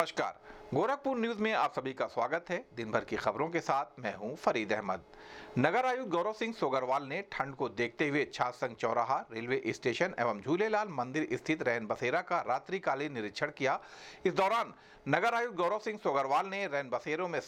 नमस्कार गोरखपुर न्यूज में आप सभी का स्वागत है दिन भर की खबरों के साथ मैं हूं फरीद अहमद नगर आयुक्त गौरव सिंह सोगरवाल ने ठंड को देखते हुए संघ चौराहा रेलवे स्टेशन एवं झूलेलाल मंदिर स्थित रैन बसेरा का रात्रिकालीन निरीक्षण किया इस दौरान नगर आयुक्त गौरव सिंह सोगरवाल ने रैन बसेरों में